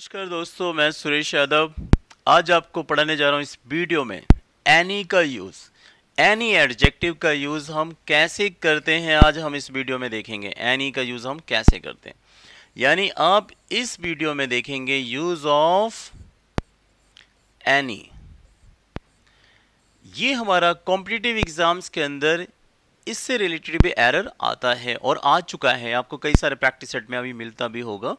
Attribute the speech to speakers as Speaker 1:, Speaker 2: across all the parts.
Speaker 1: नमस्कार दोस्तों मैं सुरेश यादव आज आपको पढ़ाने जा रहा हूँ इस वीडियो में एनी का यूज़ एनी एडजेक्टिव का यूज़ हम कैसे करते हैं आज हम इस वीडियो में देखेंगे एनी का यूज़ हम कैसे करते हैं यानी आप इस वीडियो में देखेंगे यूज़ ऑफ एनी ये हमारा कॉम्पिटिटिव एग्ज़ाम्स के अंदर इससे रिलेटेड भी एरर आता है और आ चुका है आपको कई सारे प्रैक्टिस सेट में अभी मिलता भी होगा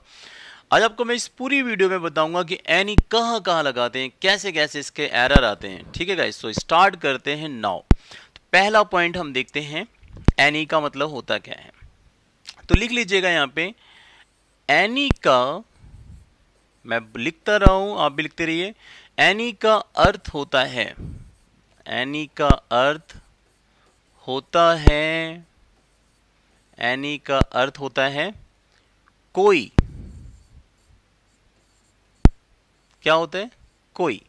Speaker 1: आज आपको मैं इस पूरी वीडियो में बताऊंगा कि एनी कहाँ कहाँ लगाते हैं कैसे कैसे इसके एरर आते हैं ठीक है गाइस सो स्टार्ट करते हैं नाउ तो पहला पॉइंट हम देखते हैं एनी का मतलब होता क्या है तो लिख लीजिएगा यहाँ पे एनी का मैं लिखता रहा हूं आप भी लिखते रहिए एनी का अर्थ होता है एनी का अर्थ होता है एनी का अर्थ होता है कोई क्या होते हैं कोई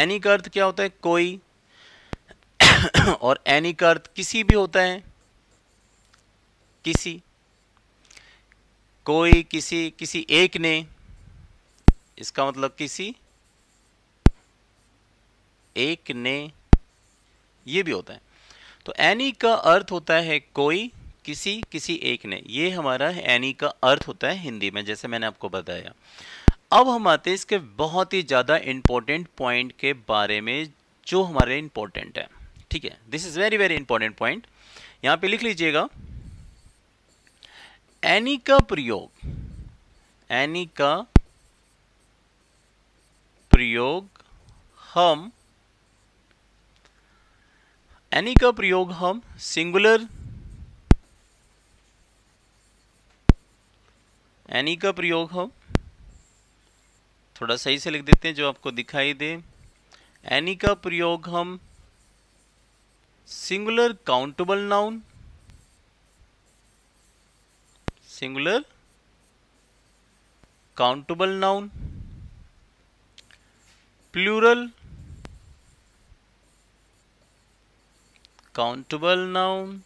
Speaker 1: एनी का अर्थ क्या होता है कोई और एनी का अर्थ किसी भी होता है किसी कोई किसी किसी एक ने इसका मतलब किसी एक ने ये भी होता है तो एनी का अर्थ होता है कोई किसी किसी एक ने ये हमारा एनी का अर्थ होता है हिंदी में जैसे मैंने आपको बताया अब हम आते हैं इसके बहुत ही ज़्यादा इम्पोर्टेंट पॉइंट के बारे में जो हमारे इम्पोर्टेंट है ठीक है this is very very important point यहाँ पे लिख लीजिएगा एनी का प्रयोग एनी का प्रयोग हम एनी का प्रयोग हम सिंगुलर एनी का प्रयोग हम थोड़ा सही से लिख देते हैं जो आपको दिखाई दे एनी का प्रयोग हम singular countable noun singular countable noun plural countable noun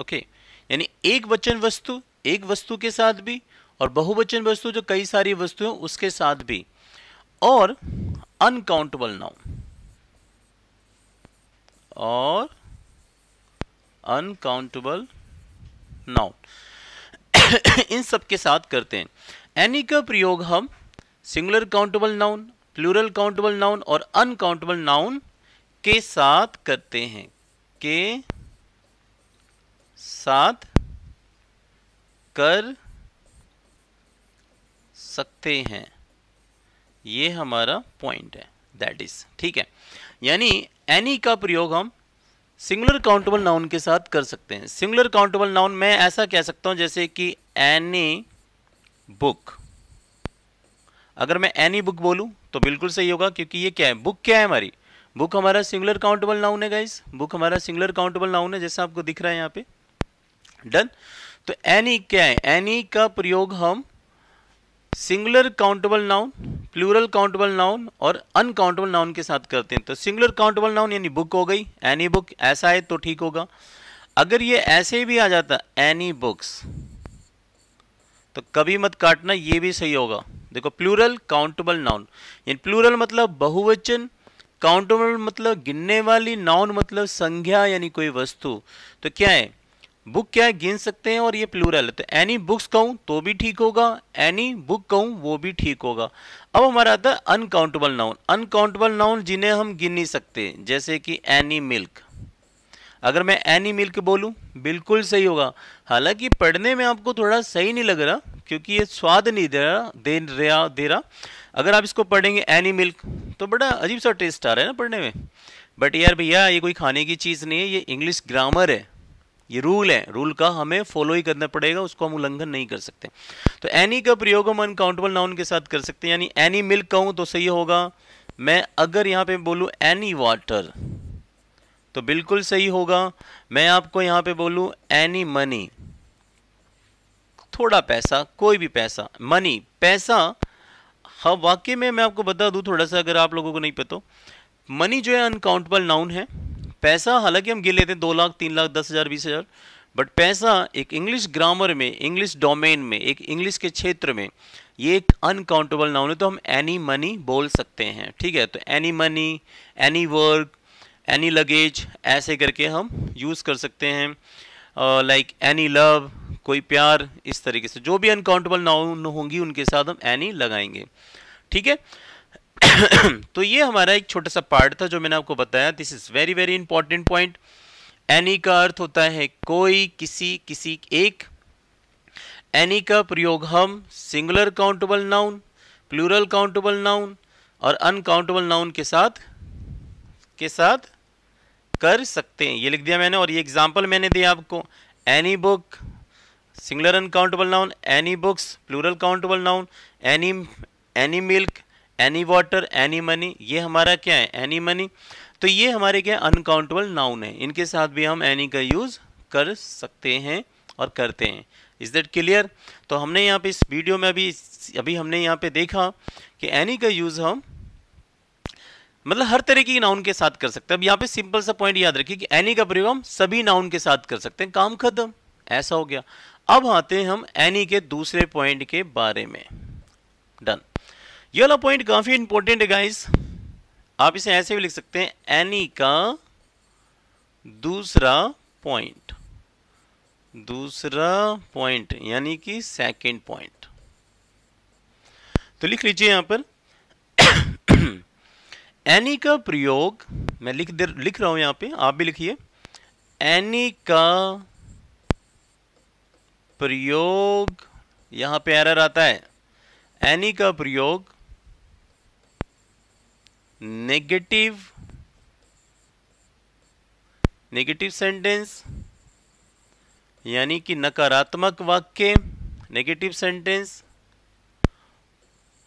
Speaker 1: okay यानी एक वचन वस्तु एक वस्तु के साथ भी और बहुवचन वस्तु जो कई सारी वस्तुएं उसके साथ भी और अनकाउंटेबल नाउन और अनकाउंटेबल नाउन इन सब के साथ करते हैं एनी का प्रयोग हम singular countable noun plural countable noun और अनकाउंटेबल नाउन के साथ करते हैं के साथ कर सकते हैं ये हमारा पॉइंट है दैट इज ठीक है यानी एनी का प्रयोग हम सिंगुलर काउंटेबल नाउन के साथ कर सकते हैं सिंगुलर काउंटेबल नाउन मैं ऐसा कह सकता हूं जैसे कि एनी बुक अगर मैं एनी बुक बोलूं तो बिल्कुल सही होगा क्योंकि ये क्या है बुक क्या है हमारी बुक हमारा सिंगुलर काउंटेबल नाउन है गाइस बुक हमारा सिंगुलर काउंटेबल नाउन है जैसा आपको दिख रहा है यहां पे डन तो एनी क्या है एनी का प्रयोग हम singular countable noun plural countable noun और अनकाउंटेबल नाउन के साथ करते हैं तो सिंगुलर काउंटेबल नाउन यानी बुक हो गई एनी बुक ऐसा है तो ठीक होगा अगर ये ऐसे भी आ जाता एनी बुक्स तो कभी मत काटना ये भी सही होगा देखो प्लूरल काउंटेबल नाउन यानी प्लूरल मतलब बहुवचन काउंटेबल मतलब गिनने वाली नाउन मतलब संज्ञा यानी कोई वस्तु तो क्या है बुक क्या है गिन सकते हैं और ये प्लूरल है तो एनी बुक्स कहूँ तो भी ठीक होगा एनी बुक कहूँ वो भी ठीक होगा अब हमारा आता है अनकाउंटेबल नाउन अनकाउंटेबल नाउन जिन्हें हम गिन नहीं सकते जैसे कि एनी मिल्क अगर मैं एनी मिल्क बोलूँ बिल्कुल सही होगा हालांकि पढ़ने में आपको थोड़ा सही नहीं लग रहा क्योंकि ये स्वाद नहीं दे रहा दे रहा दे रहा अगर आप इसको पढ़ेंगे एनी मिल्क तो बड़ा अजीब सा टेस्ट आ रहा है ना पढ़ने में बट यार भैया ये कोई खाने की चीज़ नहीं है ये इंग्लिश ग्रामर है ये रूल है रूल का हमें फॉलो ही करना पड़ेगा उसको हम उल्लंघन नहीं कर सकते तो एनी का प्रयोग हम अनकाउंटेबल नाउन के साथ कर सकते हैं यानी एनी मिल्क कहूँ तो सही होगा मैं अगर यहाँ पे बोलूँ एनी वाटर तो बिल्कुल सही होगा मैं आपको यहाँ पे बोलूँ एनी मनी थोड़ा पैसा कोई भी पैसा मनी पैसा हाँ वाक्य में मैं आपको बता दूँ थोड़ा सा अगर आप लोगों को नहीं पता मनी जो है अनकाउंटेबल नाउन है पैसा हालांकि हम गिन लेते हैं दो लाख तीन लाख दस हज़ार बीस हज़ार बट पैसा एक इंग्लिश ग्रामर में इंग्लिश डोमेन में एक इंग्लिश के क्षेत्र में ये एक अनकाउंटेबल नाउन है तो हम एनी मनी बोल सकते हैं ठीक है तो any money any work any luggage ऐसे करके हम यूज़ कर सकते हैं लाइक एनी लव कोई प्यार इस तरीके से जो भी अनकाउंटेबल नाउन होंगी उनके साथ हम एनी लगाएंगे ठीक है तो ये हमारा एक छोटा सा पार्ट था जो मैंने आपको बताया this is very very important point any का अर्थ होता है कोई किसी किसी एक एनी का प्रयोग हम singular countable noun plural countable noun और अनकाउंटेबल नाउन के साथ के साथ कर सकते हैं ये लिख दिया मैंने और ये एग्जाम्पल मैंने दिया आपको any book singular uncountable noun any books plural countable noun any any milk any water any money ये हमारा क्या है एनी मनी तो ये हमारे क्या अनकाउंटेबल नाउन है इनके साथ भी हम एनी का यूज़ कर सकते हैं और करते हैं इज़ दैट क्लियर तो हमने यहाँ पे इस वीडियो में अभी अभी हमने यहाँ पे देखा कि एनी का यूज़ हम मतलब हर तरह की नाउन के साथ कर सकते हैं अब यहाँ पे सिंपल सा पॉइंट याद रखिए कि एनी का प्रयोग हम सभी नाउन के साथ कर सकते हैं काम खत्म ऐसा हो गया अब आते हैं हम एनी के दूसरे पॉइंट के बारे में डन ये वाला पॉइंट काफ़ी इंपॉर्टेंट है गाइस आप इसे ऐसे भी लिख सकते हैं एनी का दूसरा पॉइंट दूसरा पॉइंट यानी कि सेकंड पॉइंट तो लिख लीजिए यहां पर एनी का प्रयोग मैं लिख दे लिख रहा हूं यहां पे आप भी लिखिए एनी का प्रयोग यहां पे एरर आता है एनी का प्रयोग negative नेगेटिव सेंटेंस यानी कि नकारात्मक वाक्य नेगेटिव सेंटेंस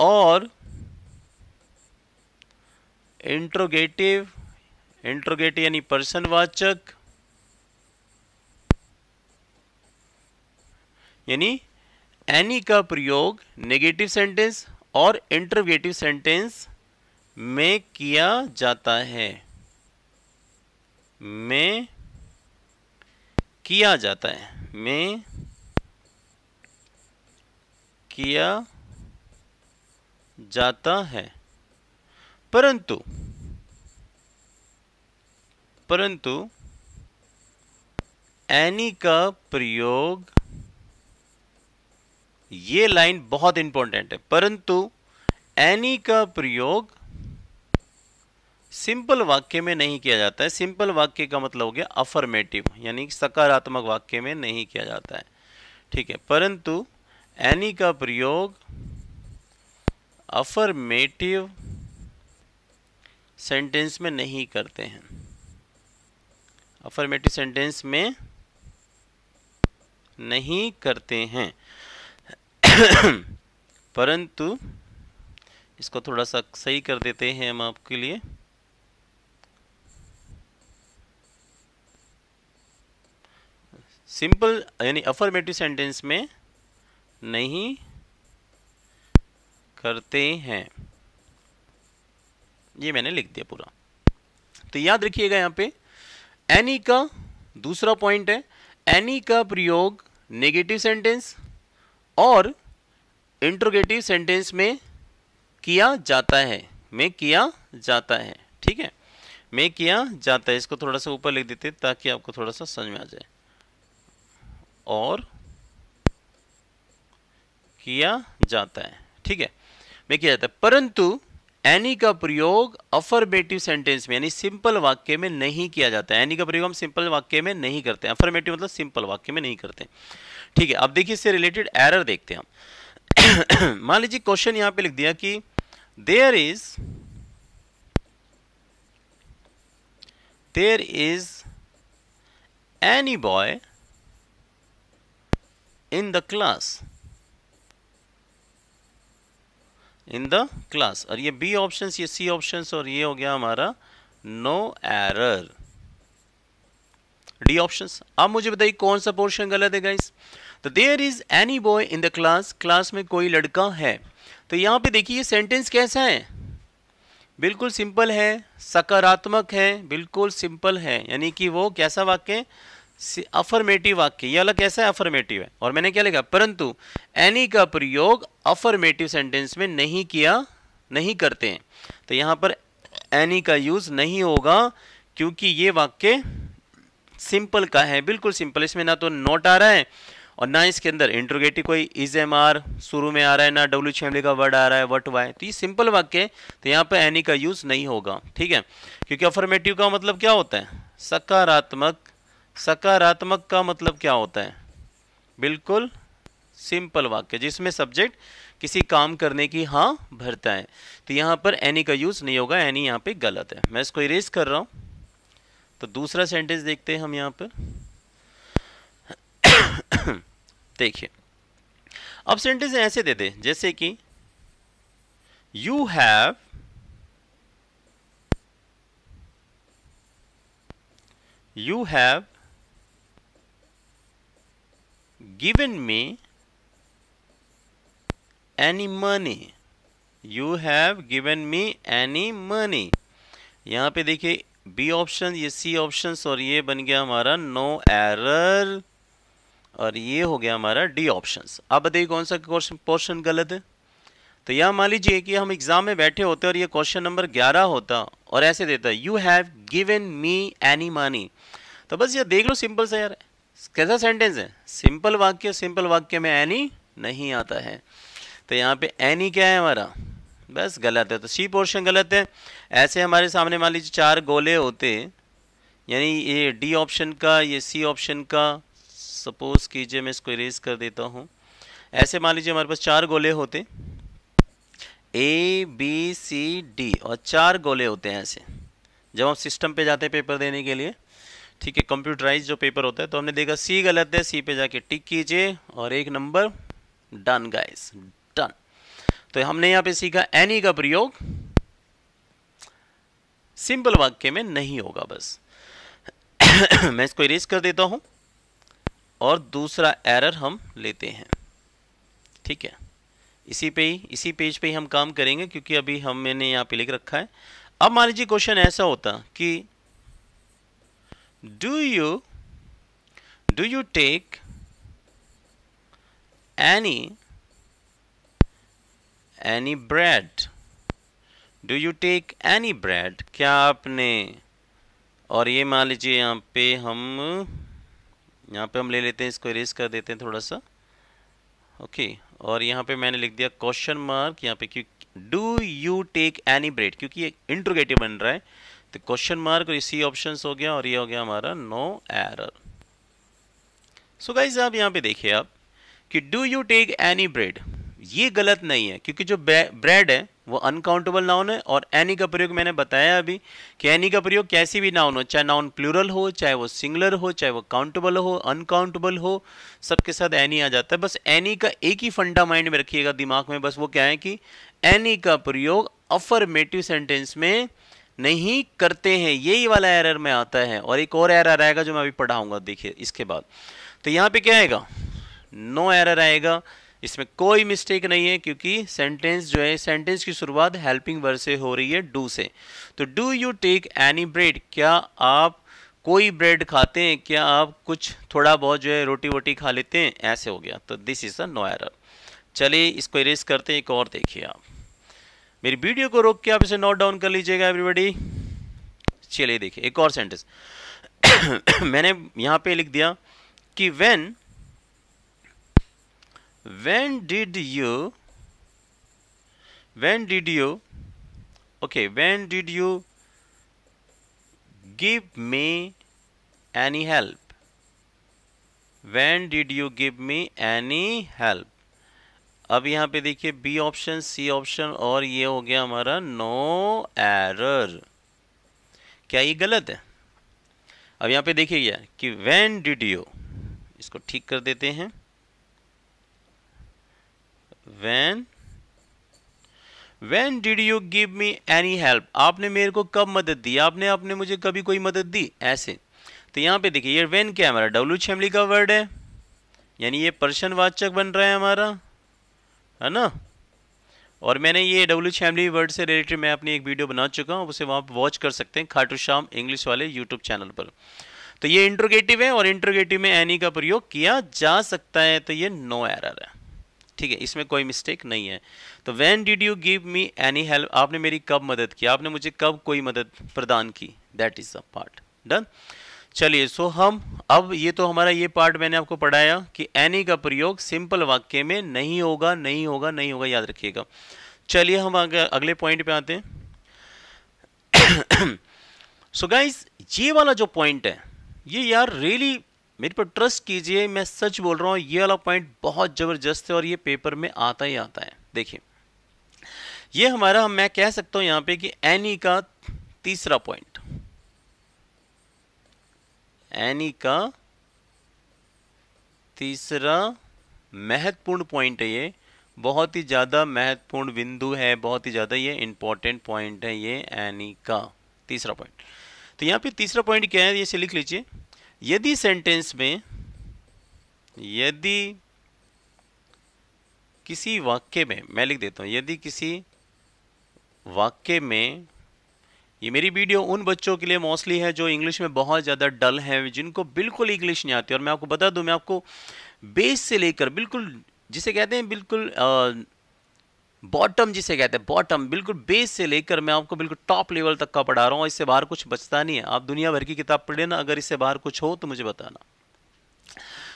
Speaker 1: और इंट्रोगेटिव इंट्रोगेटिव यानी वाचक यानी एनी का प्रयोग नेगेटिव सेंटेंस और इंट्रोगेटिव सेंटेंस में किया जाता है में किया जाता है में किया जाता है परंतु परंतु एनी का प्रयोग ये लाइन बहुत इंपॉर्टेंट है परंतु एनी का प्रयोग सिंपल वाक्य में नहीं किया जाता है सिंपल वाक्य का मतलब हो गया अफर्मेटिव यानी सकारात्मक वाक्य में नहीं किया जाता है ठीक है परंतु एनी का प्रयोग अफर्मेटिव सेंटेंस में नहीं करते हैं अफर्मेटिव सेंटेंस में नहीं करते हैं परंतु इसको थोड़ा सा सही कर देते हैं हम आपके लिए सिंपल यानी अफर्मेटिव सेंटेंस में नहीं करते हैं ये मैंने लिख दिया पूरा तो याद रखिएगा यहां पे एनी का दूसरा पॉइंट है एनी का प्रयोग नेगेटिव सेंटेंस और इंट्रोगेटिव सेंटेंस में किया जाता है में किया जाता है ठीक है में किया जाता है इसको थोड़ा सा ऊपर लिख देते ताकि आपको थोड़ा सा समझ में आ जाए और किया जाता है ठीक है में किया जाता है परंतु एनी का प्रयोग अफर्मेटिव सेंटेंस में यानी सिंपल वाक्य में नहीं किया जाता है एनी का प्रयोग हम सिंपल वाक्य में नहीं करते हैं अफर्मेटिव मतलब सिंपल वाक्य में नहीं करते ठीक है अब देखिए इससे रिलेटेड एरर देखते हैं हम मान लीजिए क्वेश्चन यहां पे लिख दिया कि there is there is any boy in the class in the class और ये बी ऑप्शन ये सी ऑप्शन और ये हो गया हमारा नो एरर डी ऑप्शन अब मुझे बताइए कौन सा पोर्शन गलत है गाइस तो there is any boy in the class class में कोई लड़का है तो यहां पे देखिए सेंटेंस कैसा है बिल्कुल सिंपल है सकारात्मक है बिल्कुल सिंपल है यानी कि वो कैसा वाक्य अफर्मेटिव वाक्य ये वाला कैसा है अफर्मेटिव है और मैंने क्या लिखा परंतु एनी का प्रयोग अफर्मेटिव सेंटेंस में नहीं किया नहीं करते हैं तो यहां पर एनी का यूज़ नहीं होगा क्योंकि ये वाक्य सिंपल का है बिल्कुल सिंपल इसमें ना तो नोट आ रहा है और ना इसके अंदर इंट्रोगेटिव कोई इज एम आर शुरू में आ रहा है ना डब्ल्यू छ का वर्ड आ रहा है वट वाई तो ये सिंपल वाक्य है तो यहाँ पर एनी का यूज़ नहीं होगा ठीक है क्योंकि अफर्मेटिव का मतलब क्या होता है सकारात्मक सकारात्मक का मतलब क्या होता है बिल्कुल सिंपल वाक्य जिसमें सब्जेक्ट किसी काम करने की हाँ भरता है तो यहाँ पर एनी का यूज़ नहीं होगा एनी यहाँ पे गलत है मैं इसको इरेज कर रहा हूँ तो दूसरा सेंटेंस देखते हैं हम यहाँ पर देखिए अब सेंटेंस ऐसे दे दे जैसे कि you have you have given me any money you have given me any money यहाँ पे देखिए बी ऑप्शन ये सी ऑप्शन और ये बन गया हमारा नो no एरर और ये हो गया हमारा डी ऑप्शन आप बताइए कौन सा क्वेश्चन पोर्शन गलत है तो यहाँ मान लीजिए कि हम एग्जाम में बैठे होते और ये क्वेश्चन नंबर ग्यारह होता और ऐसे देता you have given me any money तो बस ये देख लो सिंपल सा यार कैसा सेंटेंस है सिंपल वाक्य सिंपल वाक्य में एनी नहीं आता है तो यहाँ पे एनी क्या है हमारा बस गलत है तो सी पोर्शन गलत है ऐसे हमारे सामने मान लीजिए चार गोले होते यानी ये डी ऑप्शन का ये सी ऑप्शन का सपोज कीजिए मैं इसको इरेज कर देता हूँ ऐसे मान लीजिए हमारे पास चार गोले होते ए बी सी डी और चार गोले होते हैं ऐसे जब हम सिस्टम पे जाते हैं पेपर देने के लिए ठीक है कंप्यूटराइज जो पेपर होता है तो हमने देखा सी गलत है सी पे जाके टिक कीजिए और एक नंबर डन गाइस डन तो हमने यहां पे सीखा एनी e का प्रयोग सिंपल वाक्य में नहीं होगा बस मैं इसको इरेज कर देता हूं और दूसरा एरर हम लेते हैं ठीक है इसी पे ही इसी पेज पे ही हम काम करेंगे क्योंकि अभी हम मैंने यहाँ पे लिख रखा है अब मान लीजिए क्वेश्चन ऐसा होता कि do you do you take any any bread do you take any bread क्या आपने और ये मान लीजिए यहाँ पे हम यहाँ पे हम ले लेते हैं इसको इरेज कर देते हैं थोड़ा सा ओके और यहाँ पे मैंने लिख दिया क्वेश्चन मार्क यहाँ पे क्यों do you take any bread क्योंकि ये इंट्रोगेटिव बन रहा है तो क्वेश्चन मार्क और इसी ऑप्शन हो गया और ये हो गया हमारा नो एरर सो गाइज आप यहाँ पे देखिए आप कि do you take any bread ये गलत नहीं है क्योंकि जो ब्रेड है वो अनकाउंटेबल नाउन है और एनी का प्रयोग मैंने बताया अभी कि एनी का प्रयोग कैसी भी नाउन हो चाहे नाउन प्लूरल हो चाहे वो सिंगलर हो चाहे वो काउंटेबल हो अनकाउंटेबल हो सबके साथ एनी आ जाता है बस एनी का एक ही फंडा माइंड में रखिएगा दिमाग में बस वो क्या है कि एनी का प्रयोग अफरमेटिव सेंटेंस में नहीं करते हैं यही वाला एरर में आता है और एक और एरर आएगा जो मैं अभी पढ़ाऊंगा देखिए इसके बाद तो यहाँ पे क्या आएगा नो एरर आएगा इसमें कोई मिस्टेक नहीं है क्योंकि सेंटेंस जो है सेंटेंस की शुरुआत हेल्पिंग वर्ड से हो रही है डू से तो do you take any bread क्या आप कोई ब्रेड खाते हैं क्या आप कुछ थोड़ा बहुत जो है रोटी वोटी खा लेते हैं ऐसे हो गया तो this is a no error चलिए इसको इरेज करते हैं एक और देखिए आप मेरी वीडियो को रोक के आप इसे नोट डाउन कर लीजिएगा एवरीबडी चलिए देखिए एक और सेंटेंस मैंने यहां पे लिख दिया कि when when did you when did you okay when did you give me any help when did you give me any help अब यहाँ पे देखिए बी ऑप्शन सी ऑप्शन और ये हो गया हमारा नो एरर क्या ये गलत है अब यहाँ पे देखिए यार कि वैन डिड यू इसको ठीक कर देते हैं when when did you give me any help आपने मेरे को कब मदद दी आपने आपने मुझे कभी कोई मदद दी ऐसे तो यहाँ पे देखिए ये वेन क्या है हमारा डब्ल्यू छेमली e का वर्ड है यानी ये पर्शन वाचक बन रहा है हमारा है ना और मैंने ये डब्ल्यू एच एमडी वर्ड से रिलेटेड मैं अपनी एक वीडियो बना चुका हूँ उसे वहाँ पर वॉच कर सकते हैं खाटू श्याम इंग्लिश वाले यूट्यूब चैनल पर तो ये इंट्रोगेटिव है और इंट्रोगेटिव में एनी का प्रयोग किया जा सकता है तो ये नो एरर है ठीक है इसमें कोई मिस्टेक नहीं है तो when did you give me any help आपने मेरी कब मदद की आपने मुझे कब कोई मदद प्रदान की that is the part done चलिए सो हम अब ये तो हमारा ये पार्ट मैंने आपको पढ़ाया कि एनी का प्रयोग सिंपल वाक्य में नहीं होगा नहीं होगा नहीं होगा याद रखिएगा चलिए हम आगे अगले पॉइंट पे आते हैं सो so गाइस ये वाला जो पॉइंट है ये यार रियली really मेरे पर ट्रस्ट कीजिए मैं सच बोल रहा हूँ ये वाला पॉइंट बहुत ज़बरदस्त है और ये पेपर में आता ही आता है देखिए ये हमारा मैं कह सकता हूँ यहाँ पे कि एनी का तीसरा पॉइंट एनी का तीसरा महत्वपूर्ण पॉइंट है ये बहुत ही ज़्यादा महत्वपूर्ण बिंदु है बहुत ही ज़्यादा ये इंपॉर्टेंट पॉइंट है ये एनी का तीसरा पॉइंट तो यहाँ पे तीसरा पॉइंट क्या है ये से लिख लीजिए यदि सेंटेंस में यदि किसी वाक्य में मैं लिख देता हूँ यदि किसी वाक्य में ये मेरी वीडियो उन बच्चों के लिए मोस्टली है जो इंग्लिश में बहुत ज़्यादा डल हैं जिनको बिल्कुल इंग्लिश नहीं आती और मैं आपको बता दूं मैं आपको बेस से लेकर बिल्कुल जिसे कहते हैं बिल्कुल बॉटम जिसे कहते हैं बॉटम बिल्कुल बेस से लेकर मैं आपको बिल्कुल टॉप लेवल तक का पढ़ा रहा हूँ इससे बाहर कुछ बचता नहीं है आप दुनिया भर की किताब पढ़ लेना अगर इससे बाहर कुछ हो तो मुझे बताना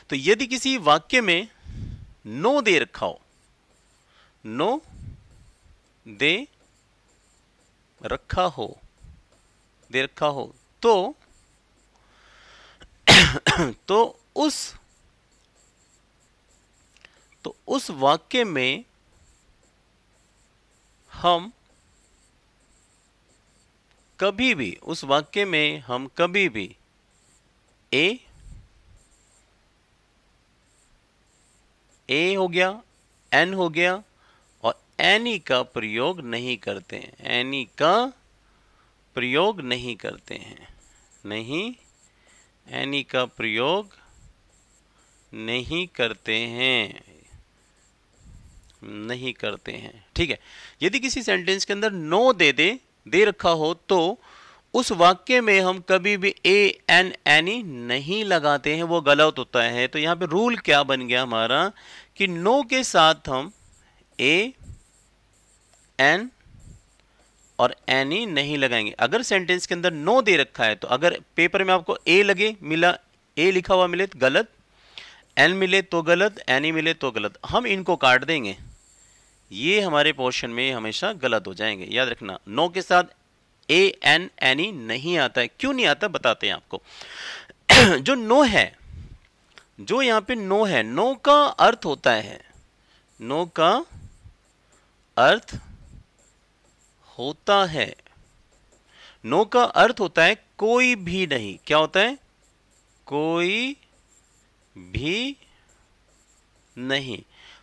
Speaker 1: तो यदि किसी वाक्य में नो दे रखा हो नो दे रखा हो दे रखा हो तो तो उस तो उस वाक्य में हम कभी भी उस वाक्य में हम कभी भी ए ए हो गया एन हो गया और एनी का प्रयोग नहीं करते हैं एनी का प्रयोग नहीं करते हैं नहीं एनी का प्रयोग नहीं करते हैं नहीं करते हैं ठीक है यदि किसी सेंटेंस के अंदर नो दे दे दे रखा हो तो उस वाक्य में हम कभी भी ए एन एनी नहीं लगाते हैं वो गलत होता है तो यहां पे रूल क्या बन गया हमारा कि नो के साथ हम ए एन और एनी नहीं लगाएंगे अगर सेंटेंस के अंदर नो दे रखा है तो अगर पेपर में आपको ए लगे मिला ए लिखा हुआ मिले तो गलत एन मिले तो गलत एनी मिले तो गलत हम इनको काट देंगे ये हमारे पोर्शन में हमेशा गलत हो जाएंगे याद रखना नो के साथ ए एन एनी नहीं आता है क्यों नहीं आता बताते हैं आपको जो नो है जो यहां पे नो है नो का अर्थ होता है नो का अर्थ होता है नो का अर्थ होता है कोई भी नहीं क्या होता है कोई भी नहीं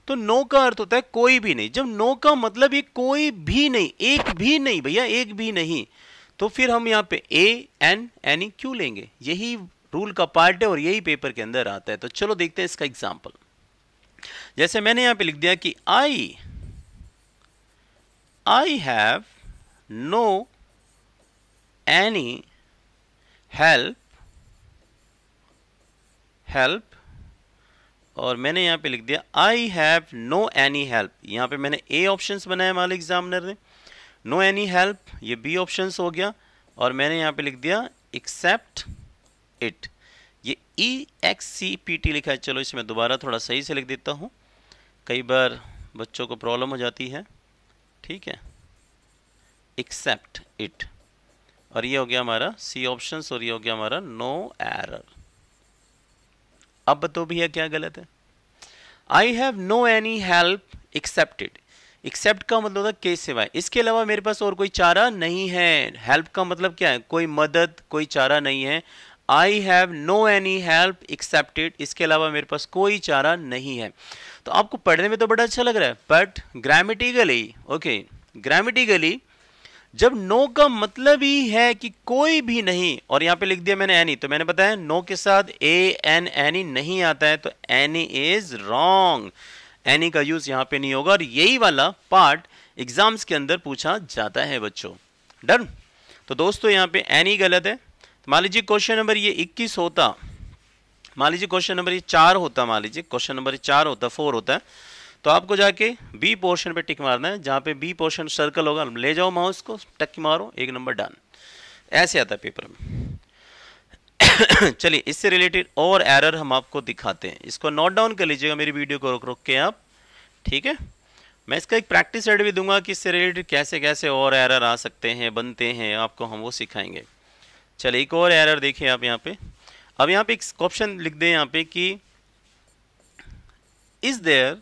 Speaker 1: तो नो का अर्थ होता है कोई भी नहीं जब नो का मतलब ये कोई भी नहीं एक भी नहीं भैया एक भी नहीं तो फिर हम यहां पे ए एन एनी क्यों लेंगे यही रूल का पार्ट है और यही पेपर के अंदर आता है तो चलो देखते हैं इसका एग्जाम्पल जैसे मैंने यहां पे लिख दिया कि I I have no any help help और मैंने यहाँ पे लिख दिया I have no any help यहाँ पे मैंने ए ऑप्शन बनाया माल एग्जामिनर ने नो एनी हेल्प ये बी ऑप्शन हो गया और मैंने यहाँ पे लिख दिया एक्सेप्ट इट ये E X C P T लिखा है चलो इसमें दोबारा थोड़ा सही से लिख देता हूँ कई बार बच्चों को प्रॉब्लम हो जाती है ठीक है एक्सेप्ट इट और ये हो गया हमारा सी ऑप्शन और ये हो गया हमारा नो एरर अब बताओ तो भैया क्या गलत है I have no any help accepted except का मतलब था के सिवाय इसके अलावा मेरे पास और कोई चारा नहीं है हेल्प का मतलब क्या है कोई मदद कोई चारा नहीं है I have no any help accepted इसके अलावा मेरे पास कोई चारा नहीं है तो आपको पढ़ने में तो बड़ा अच्छा लग रहा है बट ग्रामेटिकली ओके ग्रामेटिकली जब नो का मतलब ही है कि कोई भी नहीं और यहां पे लिख दिया मैंने एनी तो मैंने बताया नो के साथ ए एन एनी नहीं आता है तो एनी इज रॉन्ग एनी का यूज यहां पे नहीं होगा और यही वाला पार्ट एग्जाम्स के अंदर पूछा जाता है बच्चों डन तो दोस्तों यहां पे एनी गलत है तो मान लीजिए क्वेश्चन नंबर ये इक्कीस होता मान लीजिए क्वेश्चन नंबर ये चार होता मान लीजिए क्वेश्चन नंबर चार होता फोर होता है तो आपको जाके बी पोर्शन पे टिक मारना है जहाँ पे बी पोर्शन सर्कल होगा ले जाओ माउस को टक मारो एक नंबर डन ऐसे आता है पेपर में चलिए इससे रिलेटेड और एरर हम आपको दिखाते हैं इसको नोट डाउन कर लीजिएगा मेरी वीडियो को रोक रोक के आप ठीक है मैं इसका एक प्रैक्टिस एड भी दूंगा कि इससे रिलेटेड कैसे कैसे और एरर आ सकते हैं बनते हैं आपको हम वो सिखाएंगे चलिए एक और एरर देखिए आप यहाँ पे अब यहाँ पे एक क्वेश्चन लिख दें यहाँ पे कि is there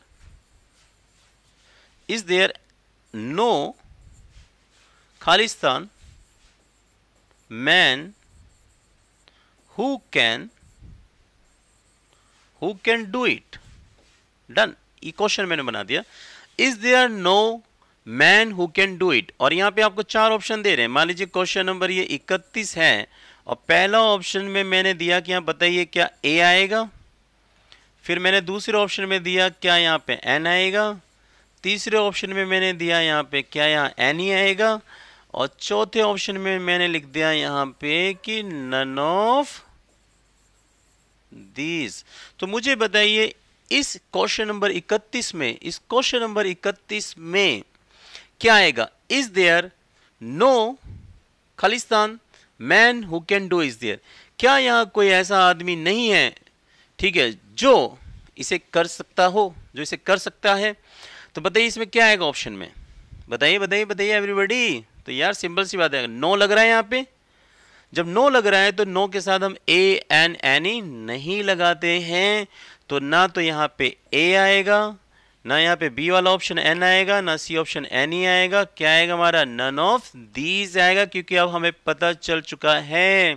Speaker 1: is there no Khalistan man who can who can do it done ये क्वेश्चन मैंने बना दिया is there no man who can do it और यहाँ पे आपको चार ऑप्शन दे रहे हैं मान लीजिए क्वेश्चन नंबर ये इकतीस है और पहला ऑप्शन में मैंने दिया कि आप बताइए क्या ए आएगा फिर मैंने दूसरे ऑप्शन में दिया क्या यहाँ पे एन आएगा तीसरे ऑप्शन में मैंने दिया यहाँ पे क्या यहाँ एन ही आएगा और चौथे ऑप्शन में मैंने लिख दिया यहाँ पे कि नन ऑफ दीज तो मुझे बताइए इस क्वेश्चन नंबर 31 में इस क्वेश्चन नंबर 31 में क्या आएगा is there no Khalistan man who can do is there क्या यहाँ कोई ऐसा आदमी नहीं है ठीक है जो इसे कर सकता हो जो इसे कर सकता है तो बताइए इसमें क्या आएगा ऑप्शन में बताइए बताइए बताइए एवरीबडी तो यार सिंपल सी बात है नो लग रहा है यहाँ पे जब नो लग रहा है तो नो के साथ हम ए एन एनी नहीं लगाते हैं तो ना तो यहाँ पे ए आएगा ना यहाँ पे बी वाला ऑप्शन एन आएगा ना सी ऑप्शन एन ही आएगा क्या आएगा हमारा नन ऑफ दीज आएगा क्योंकि अब हमें पता चल चुका है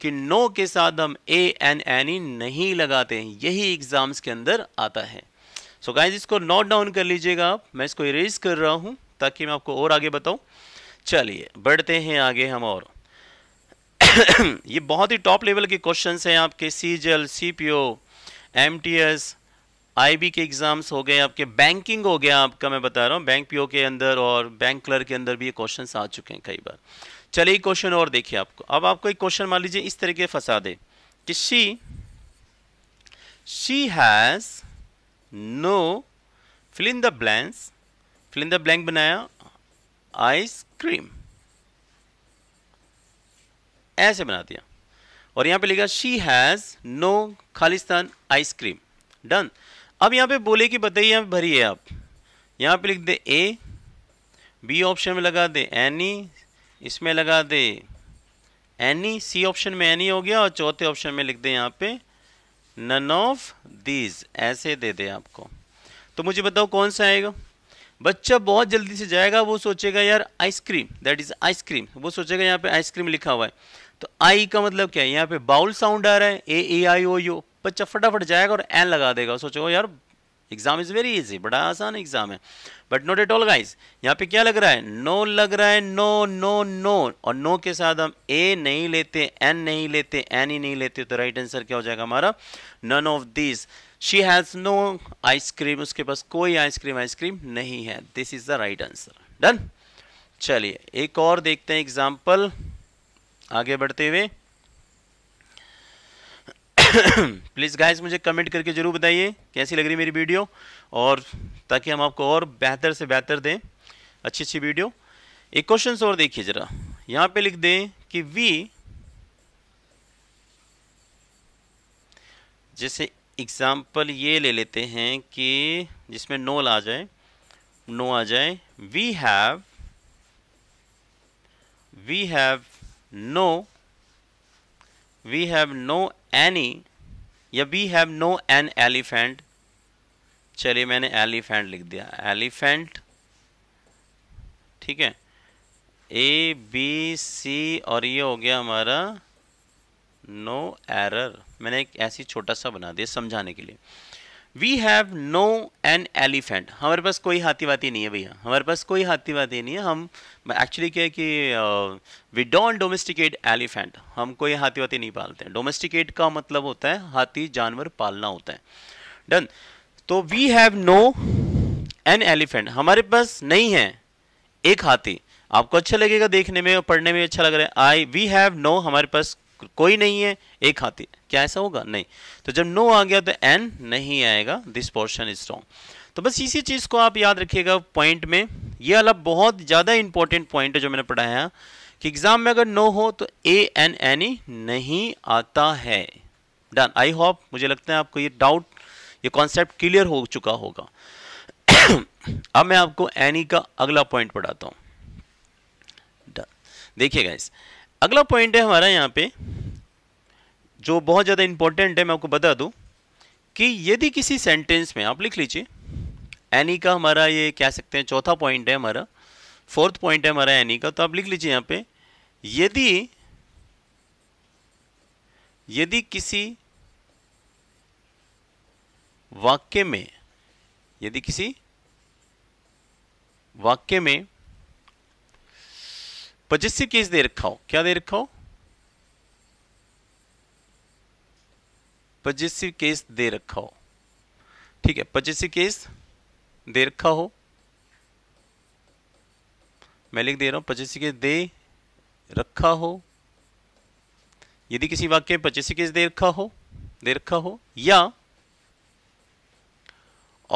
Speaker 1: कि नो के साथ हम ए एन एन ई नहीं लगाते हैं यही एग्जाम्स के अंदर आता है सो गाइज इसको नोट डाउन कर लीजिएगा आप मैं इसको इरेज कर रहा हूँ ताकि मैं आपको और आगे बताऊँ चलिए बढ़ते हैं आगे हम और ये बहुत ही टॉप लेवल के क्वेश्चन हैं आपके सी जल C P O M T S I B के एग्ज़ाम्स हो गए आपके बैंकिंग हो गया आपका मैं बता रहा हूँ बैंक पीओ के अंदर और बैंक क्लर्क के अंदर भी ये क्वेश्चन आ चुके हैं कई बार चलिए क्वेश्चन और देखिए आपको अब आपको एक क्वेश्चन मान लीजिए इस तरीके फंसा दे कि she she has no fill in the blanks fill in the blank बनाया आइसक्रीम ऐसे बना दिया और यहाँ पे लिखा she has no Khalistan ice cream done अब यहाँ पे बोले कि बताइए आप है आप यहाँ पे लिख दे ए बी ऑप्शन में लगा दे एनी इसमें लगा दे एनी सी ऑप्शन में एनी हो गया और चौथे ऑप्शन में लिख दे यहाँ पे नन ऑफ दीज ऐसे दे दे आपको तो मुझे बताओ कौन सा आएगा बच्चा बहुत जल्दी से जाएगा वो सोचेगा यार आइसक्रीम दैट इज आइसक्रीम वो सोचेगा यहाँ पे आइसक्रीम लिखा हुआ है तो आई का मतलब क्या है यहाँ पे बाउल साउंड आ रहा है ए ए आई ओ यू बच्चा फटाफट जाएगा और एन लगा देगा सोचेगा यार एग्जाम इज़ वेरी इजी बड़ा आसान एग्जाम है but not at all guys यहाँ पे क्या लग रहा है नो no लग रहा है नो नो नो और नो no के साथ हम ए नहीं लेते एन नहीं लेते एन ही नहीं लेते तो राइट right आंसर क्या हो जाएगा हमारा none of this she has no ice cream उसके पास कोई आइसक्रीम आइसक्रीम नहीं है this is the right answer done चलिए एक और देखते हैं एग्जाम्पल आगे बढ़ते हुए प्लीज़ गाइस मुझे कमेंट करके ज़रूर बताइए कैसी लग रही मेरी वीडियो और ताकि हम आपको और बेहतर से बेहतर दें अच्छी अच्छी वीडियो एक क्वेश्चन और देखिए ज़रा यहाँ पे लिख दें कि वी जैसे एग्ज़ाम्पल ये ले लेते हैं कि जिसमें नोल आ जाए नो आ जाए we have we have no we have no any या we have no an elephant चलिए मैंने एलिफेंट लिख दिया एलिफेंट ठीक है ए बी सी और ये हो गया हमारा नो no एरर मैंने एक ऐसी छोटा सा बना दिया समझाने के लिए we have no an elephant हमारे पास कोई हाथी वाती नहीं है भैया हमारे पास कोई हाथी वाती नहीं है हम एक्चुअली क्या है कि वी डोंट डोमेस्टिकेट एलिफेंट हम कोई हाथी वाती नहीं पालते हैं डोमेस्टिकेट का मतलब होता है हाथी जानवर पालना होता है डन तो we have no an elephant हमारे पास नहीं है एक हाथी आपको अच्छा लगेगा देखने में और पढ़ने में अच्छा लग रहा है आई वी हैव नो हमारे पास कोई नहीं है एक हाथी क्या ऐसा होगा नहीं तो जब नो आ गया तो एन नहीं आएगा दिस पोर्शन इज रॉन्ग तो बस इसी चीज़ को आप याद रखिएगा पॉइंट में ये अलग बहुत ज़्यादा इंपॉर्टेंट पॉइंट है जो मैंने पढ़ाया कि एग्ज़ाम में अगर नो हो तो ए एन एन ई नहीं आता है डन आई होप मुझे लगता है आपको ये डाउट ये कॉन्सेप्ट क्लियर हो चुका होगा अब मैं आपको एनी e का अगला पॉइंट पढ़ाता हूं देखिएगा इस अगला पॉइंट है हमारा यहाँ पे जो बहुत ज़्यादा इंपॉर्टेंट है मैं आपको बता दूँ कि यदि किसी सेंटेंस में आप लिख लीजिए एनी का हमारा ये कह सकते हैं चौथा पॉइंट है हमारा फोर्थ पॉइंट है हमारा एनी का तो आप लिख लीजिए यहाँ पे यदि यदि किसी वाक्य में यदि किसी वाक्य में पजेसिव केस दे रखा हो क्या दे रखा हो पजेसिव केस दे रखा हो ठीक है पजेसिव केस दे रखा हो मैं लिख दे रहा हूं पजेसिव केस दे रखा हो यदि किसी वाक्य में पजेसिव केस दे रखा हो दे रखा हो या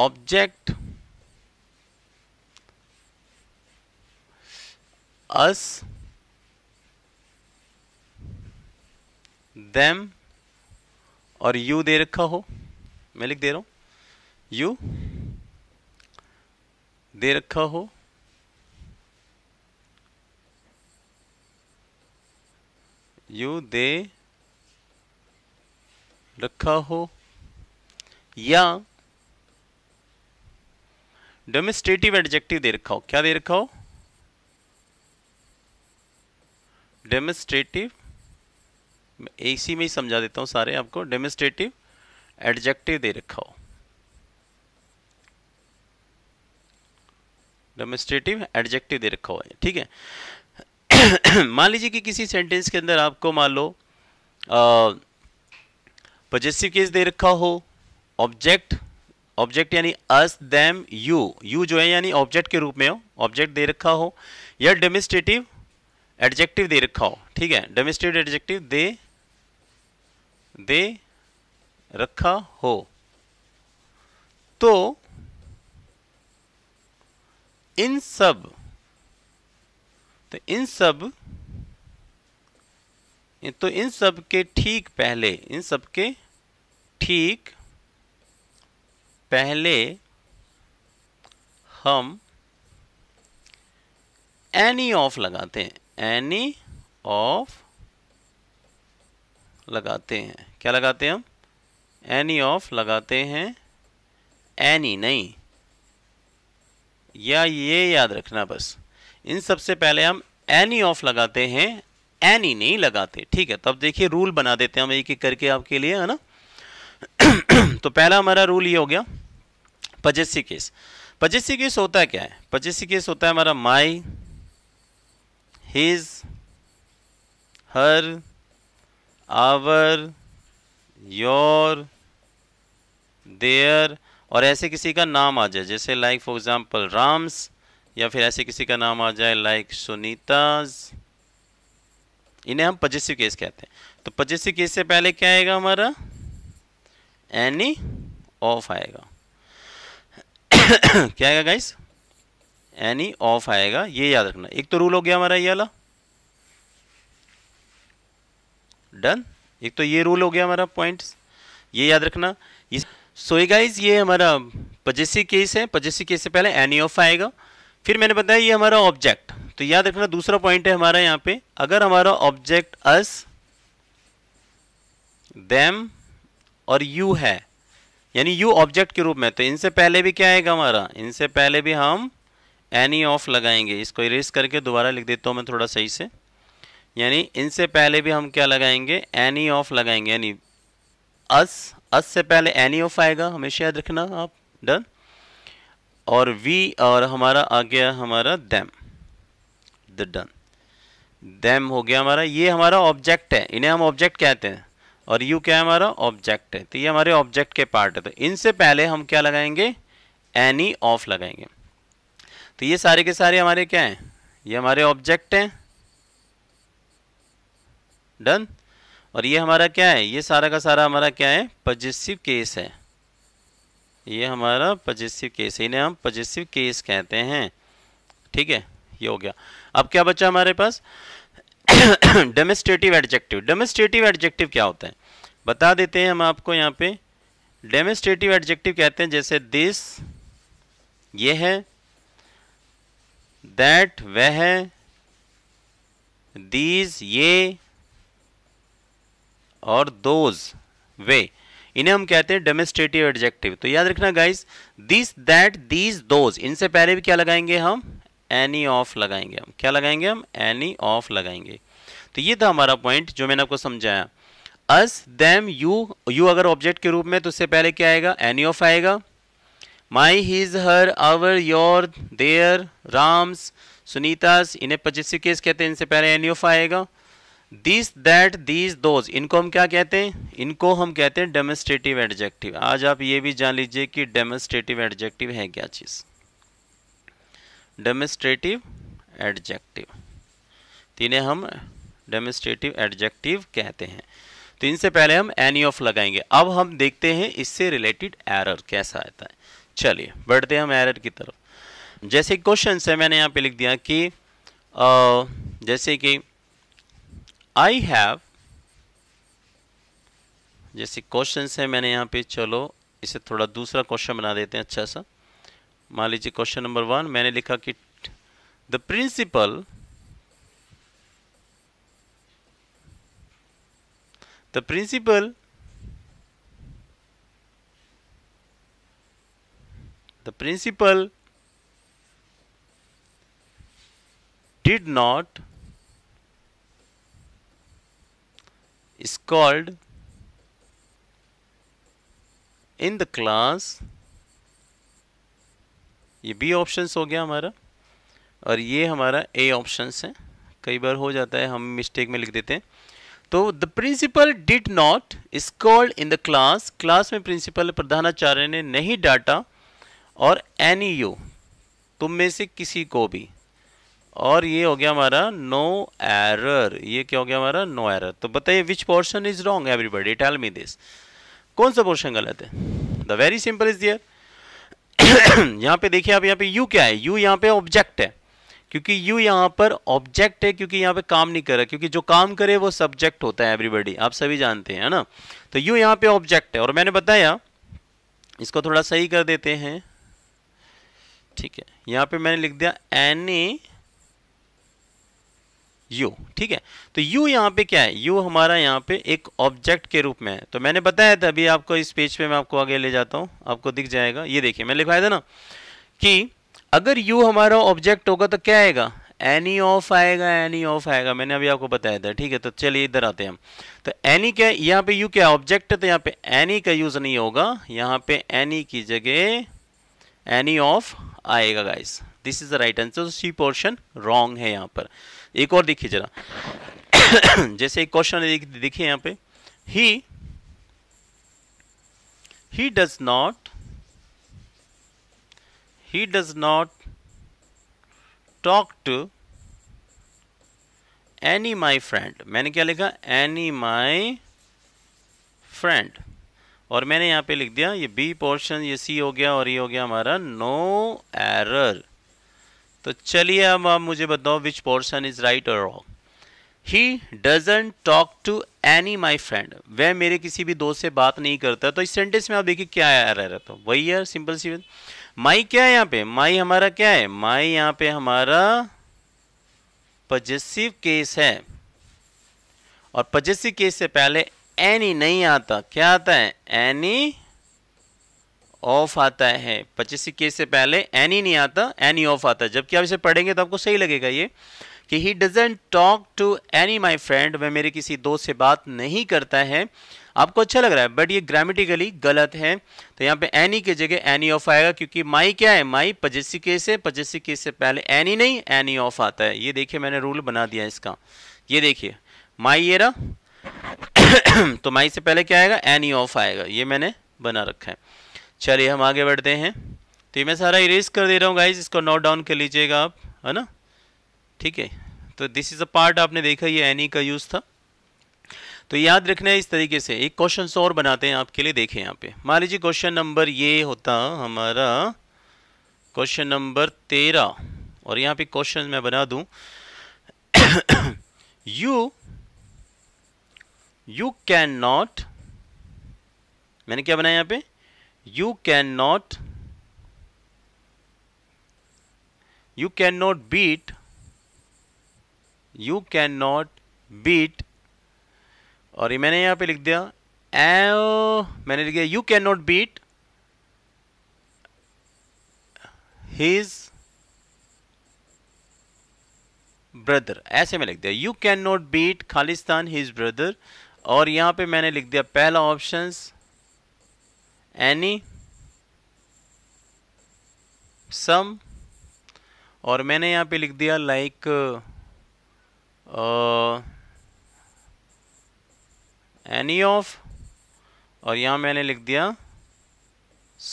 Speaker 1: ऑब्जेक्ट us them और you दे रखा हो मैं लिख दे रहा हूं you दे रखा हो यू दे रखा हो या डेमिस्ट्रेटिव एडजेक्टिव दे रखा हो क्या दे रखा हो डेमिस्ट्रेटिव इसी में ही समझा देता हूँ सारे आपको डेमिस्ट्रेटिव एडजेक्टिव दे रखा हो डेमिस्ट्रेटिव एडजेक्टिव दे रखा हो ठीक है मान लीजिए कि किसी सेंटेंस के अंदर आपको मान लो पजेसिव केस दे रखा हो ऑब्जेक्ट ऑब्जेक्ट यानी अस दैम यू यू जो है यानी ऑब्जेक्ट के रूप में हो ऑब्जेक्ट दे रखा हो या डेमिस्ट्रेटिव एडजेक्टिव दे रखा हो ठीक है डोमेस्टिव एडजेक्टिव दे दे रखा हो तो इन सब तो इन सब तो इन सब के ठीक पहले इन सब के ठीक पहले हम एनी ऑफ लगाते हैं एनी ऑफ लगाते हैं क्या लगाते हैं हम एनी ऑफ लगाते हैं एनी नहीं या ये याद रखना बस इन सबसे पहले हम एनी ऑफ लगाते हैं एनी नहीं लगाते ठीक है तब देखिए रूल बना देते हैं हम एक एक करके आपके लिए है ना तो पहला हमारा रूल ये हो गया पजेसी केस पजेसी केस होता है क्या है पजेसी केस होता है हमारा my his her our your their और ऐसे किसी का नाम आ जाए जैसे लाइक फॉर एग्जाम्पल राम्स या फिर ऐसे किसी का नाम आ जाए लाइक सुनीताज इन्हें हम पजेसिव केस कहते हैं तो पजेसिव केस से पहले क्या आएगा हमारा एनी ऑफ आएगा क्या आएगा गाइस एनी ऑफ आएगा ये याद रखना एक तो रूल हो गया हमारा ये वाला डन एक तो ये रूल हो गया हमारा पॉइंट ये याद रखना इस गाइज ये हमारा पजेसी केस है पजेसी केस से पहले एनी ऑफ आएगा फिर मैंने बताया ये हमारा ऑब्जेक्ट तो याद रखना दूसरा पॉइंट है हमारा यहाँ पे अगर हमारा ऑब्जेक्ट अस देम और यू है यानी यू ऑब्जेक्ट के रूप में तो इनसे पहले भी क्या आएगा हमारा इनसे पहले भी हम एनी ऑफ लगाएंगे इसको इरेज करके दोबारा लिख देता हूँ मैं थोड़ा सही से यानी इनसे पहले भी हम क्या लगाएंगे एनी ऑफ लगाएंगे यानी अस अस से पहले एनी ऑफ आएगा हमेशा याद रखना आप डन और वी और हमारा आ गया हमारा दैम द डन दैम हो गया हमारा ये हमारा ऑब्जेक्ट है इन्हें हम ऑब्जेक्ट कहते हैं और यू क्या है हमारा ऑब्जेक्ट है तो ये हमारे ऑब्जेक्ट के पार्ट है तो इनसे पहले हम क्या लगाएंगे एनी ऑफ लगाएंगे तो ये सारे के सारे हमारे क्या हैं ये हमारे ऑब्जेक्ट हैं डन और ये हमारा क्या है ये सारा का सारा हमारा क्या है पजेसिव केस है ये हमारा पजेसिव केस इन्हें हम पजेसिव केस कहते हैं ठीक है ये हो गया अब क्या बचा हमारे पास डेमिस्ट्रेटिव एडजेक्टिव डेमिस्ट्रेटिव एडजेक्टिव क्या होता है बता देते हैं हम आपको यहाँ पे डेमिस्ट्रेटिव एडजेक्टिव कहते हैं जैसे दिस ये है दैट वह दीज ये और दोज वे इन्हें हम कहते हैं डेमोस्ट्रेटिव एडजेक्टिव तो याद रखना guys this that these those इनसे पहले भी क्या लगाएंगे हम एनी ऑफ लगाएंगे हम क्या लगाएंगे हम एनी ऑफ लगाएंगे तो ये था हमारा पॉइंट जो मैंने आपको समझाया अस दैम यू यू अगर ऑब्जेक्ट के रूप में तो उससे पहले क्या आएगा एनी ऑफ आएगा my his her our your their Ram's Sunita's इन्हें पचीसी केस कहते हैं इनसे पहले एन आएगा दिस दैट दीज दोज इनको हम क्या कहते हैं इनको हम कहते हैं डेमोस्ट्रेटिव एडजेक्टिव आज आप ये भी जान लीजिए कि डेमोस्ट्रेटिव एडजेक्टिव है क्या चीज़ डेमोस्ट्रेटिव एडजेक्टिव इन्हें हम डेमोस्ट्रेटिव एडजेक्टिव कहते हैं तो इनसे पहले हम एनी ऑफ लगाएंगे अब हम देखते हैं इससे रिलेटेड एरर कैसा आता है चलिए बढ़ते हैं हम एरर की तरफ जैसे क्वेश्चन से मैंने यहाँ पे लिख दिया कि आ, जैसे कि आई हैव जैसे क्वेश्चन से मैंने यहाँ पे चलो इसे थोड़ा दूसरा क्वेश्चन बना देते हैं अच्छा सा मान लीजिए क्वेश्चन नंबर वन मैंने लिखा कि the principal the principal the principal did not called in the class ये बी ऑप्शन हो गया हमारा और ये हमारा ए ऑप्शन है कई बार हो जाता है हम मिस्टेक में लिख देते हैं तो the principal did not scold in the class class में प्रिंसिपल प्रधानाचार्य ने नहीं डांटा और एनी यू तुम में से किसी को भी और ये हो गया हमारा नो एरर ये क्या हो गया हमारा नो एरर तो बताइए which portion is wrong everybody tell me this कौन सा पोर्शन गलत है the very simple is there यहाँ पे देखिए आप यहाँ पे यू क्या है यू यहाँ पे ऑब्जेक्ट है क्योंकि यू यहाँ पर ऑब्जेक्ट है क्योंकि यहाँ पे काम नहीं कर रहा क्योंकि जो काम करे वो सब्जेक्ट होता है एवरीबडी आप सभी जानते हैं है ना तो यू यहाँ पे ऑब्जेक्ट है और मैंने बताया इसको थोड़ा सही कर देते हैं ठीक है यहां पे मैंने लिख दिया एन ए यू ठीक है तो यू यहां पे क्या है यू हमारा यहां पे एक ऑब्जेक्ट के रूप में है तो मैंने बताया था अभी आपको इस पेज पे मैं आपको आगे ले जाता हूं आपको दिख जाएगा ये देखिए मैं लिखवाया था ना कि अगर यू हमारा ऑब्जेक्ट होगा तो क्या आएगा एनी ऑफ e आएगा एनी ऑफ e आएगा मैंने अभी आपको बताया था ठीक है तो चलिए इधर आते हैं हम तो एनी e क्या यहाँ पे यू क्या ऑब्जेक्ट है तो यहाँ पे एनी का यूज़ नहीं होगा यहाँ पे एनी की जगह एनी ऑफ आएगा guys this is the right answer C portion wrong है यहाँ पर एक और देखिए जरा जैसे एक क्वेश्चन देखिए यहाँ पे ही he does not he does not talk to any my friend मैंने क्या लिखा any my friend और मैंने यहाँ पे लिख दिया ये बी पोर्शन ये सी हो गया और ये हो गया हमारा नो एरर तो चलिए अब आप मुझे बताओ विच पोर्शन इज राइट और wrong he doesn't talk to any my friend वह मेरे किसी भी दोस्त से बात नहीं करता तो इस सेंटेंस में आप देखिए क्या आया रह रहा तो वही यार सिंपल सी माई क्या है यहाँ पे माई हमारा क्या है माई यहाँ पे हमारा पजेसिव केस है और पजेसिव केस से पहले एनी नहीं आता क्या आता है एनी ऑफ आता है पच्चीस के से पहले एनी नहीं आता एनी ऑफ आता है जबकि आप इसे पढ़ेंगे तो आपको सही लगेगा ये कि he doesn't talk to any my friend वह मेरे किसी दोस्त से बात नहीं करता है आपको अच्छा लग रहा है बट ये ग्रामेटिकली गलत है तो यहाँ पे एनी की जगह एनी ऑफ आएगा क्योंकि माई क्या है माई पजेसी के से पजेसी के से पहले एनी नहीं एनी ऑफ आता है ये देखिए मैंने रूल बना दिया इसका ये देखिए माई ये रहा तो माई से पहले क्या आएगा एनी ऑफ आएगा ये मैंने बना रखा है चलिए हम आगे बढ़ते हैं तो ये मैं सारा इरेज कर दे रहा हूँ गाइज इसको नोट डाउन कर लीजिएगा आप है ना ठीक है तो दिस इज़ अ पार्ट आपने देखा ये एनी का यूज़ था तो याद रखना है इस तरीके से एक क्वेश्चन और बनाते हैं आपके लिए देखें यहाँ पे मान लीजिए क्वेश्चन नंबर ये होता हमारा क्वेश्चन नंबर तेरह और यहाँ पे क्वेश्चन मैं बना दू यू यू कैन नॉट मैंने क्या बनाया यहां पे you can not you can not beat you can not beat और ये मैंने यहां पे लिख दिया ए मैंने लिख दिया you can not beat his brother ऐसे में लिख दिया you can not beat Khalistan his brother और यहाँ पे मैंने लिख दिया पहला ऑप्शंस एनी सम और मैंने यहाँ पे लिख दिया लाइक एनी ऑफ और यहाँ मैंने लिख दिया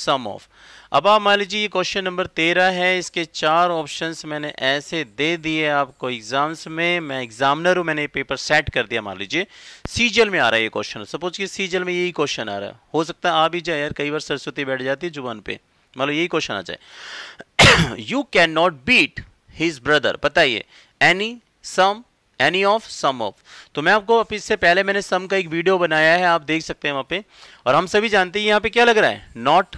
Speaker 1: सम ऑफ अब आप मान लीजिए ये क्वेश्चन नंबर तेरह है इसके चार ऑप्शंस मैंने ऐसे दे दिए आपको एग्जाम्स में मैं एग्जामिनर हूँ मैंने पेपर सेट कर दिया मान लीजिए सीजल में आ रहा है ये क्वेश्चन सपोज कि सीजल में यही क्वेश्चन आ रहा है हो सकता है आप ही जाए यार कई बार सरस्वती बैठ जाती है जुबान पे मान लो यही क्वेश्चन आ जाए you can not beat his brother बताइए any some any of some of तो मैं आपको अब इससे पहले मैंने सम का एक वीडियो बनाया है आप देख सकते हैं वहाँ पे और हम सभी जानते हैं यहाँ पे क्या लग रहा है नॉट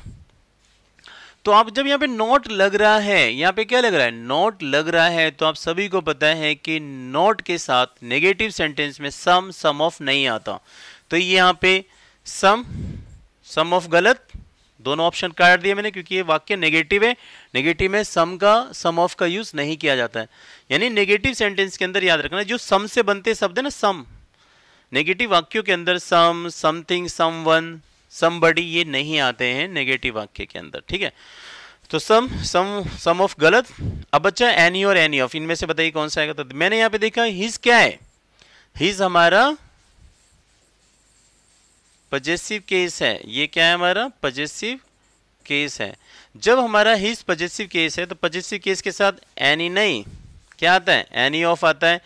Speaker 1: तो आप जब यहाँ पे नोट लग रहा है यहाँ पे क्या लग रहा है नोट लग रहा है तो आप सभी को पता है कि नोट के साथ नेगेटिव सेंटेंस में सम सम ऑफ नहीं आता तो ये यहाँ पे सम सम ऑफ गलत दोनों ऑप्शन काट दिए मैंने क्योंकि ये वाक्य नेगेटिव है नेगेटिव में सम का सम ऑफ का यूज नहीं किया जाता है यानी नेगेटिव सेंटेंस के अंदर याद रखना जो सम से बनते शब्द है ना सम नेगेटिव वाक्यों के अंदर सम समथिंग समवन समबडी ये नहीं आते हैं नेगेटिव वाक्य के अंदर ठीक है तो सम सम सम ऑफ गलत अब बच्चा एनी और एनी ऑफ इनमें से बताइए कौन सा आएगा तो मैंने यहां पे देखा हिज क्या है हिज हमारा पजेसिव केस है ये क्या है हमारा पजेसिव केस है जब हमारा हिज पजेसिव केस है तो पजेसिव केस के साथ एनी नहीं क्या आता है एनी ऑफ आता है